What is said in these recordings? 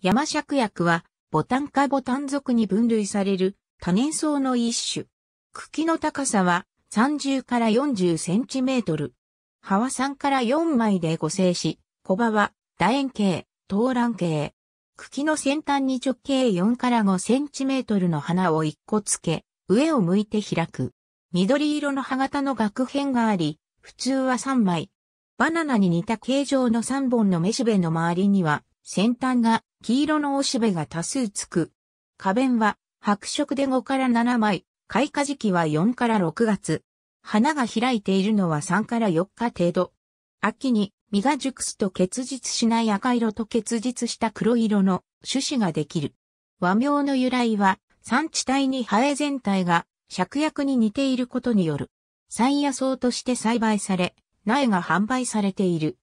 山尺薬は、ボタン科ボタン属に分類される多年草の一種。茎の高さは30から40センチメートル。葉は3から4枚で五星し、小葉は楕円形、等卵形。茎の先端に直径4から5センチメートルの花を1個つけ、上を向いて開く。緑色の葉型の額片があり、普通は3枚。バナナに似た形状の3本の雌しべの周りには、先端が黄色のおしべが多数つく。花弁は白色で5から7枚、開花時期は4から6月。花が開いているのは3から4日程度。秋に実が熟すと結実しない赤色と結実した黒色の種子ができる。和名の由来は産地帯にハエ全体が芍薬に似ていることによる。山野草として栽培され、苗が販売されている。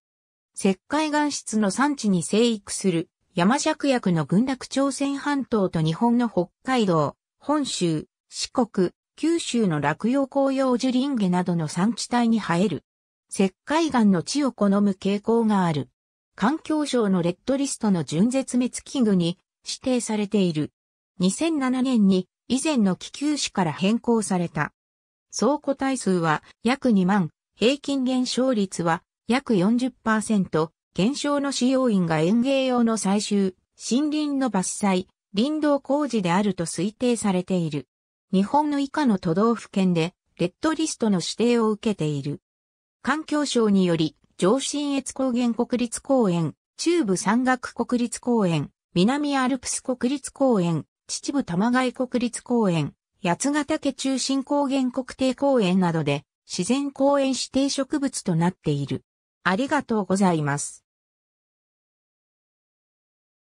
石灰岩質の産地に生育する山尺薬の群落朝鮮半島と日本の北海道、本州、四国、九州の落葉紅葉樹林下などの産地帯に生える。石灰岩の地を好む傾向がある。環境省のレッドリストの純絶滅危惧に指定されている。2007年に以前の気球種から変更された。総個体数は約2万、平均減少率は約40%、減少の使用員が園芸用の採集、森林の伐採、林道工事であると推定されている。日本の以下の都道府県で、レッドリストの指定を受けている。環境省により、上信越高原国立公園、中部山岳国立公園、南アルプス国立公園、秩父玉貝国立公園、八ヶ岳中心高原国定公園などで自然公園指定植物となっている。ありがとうございます。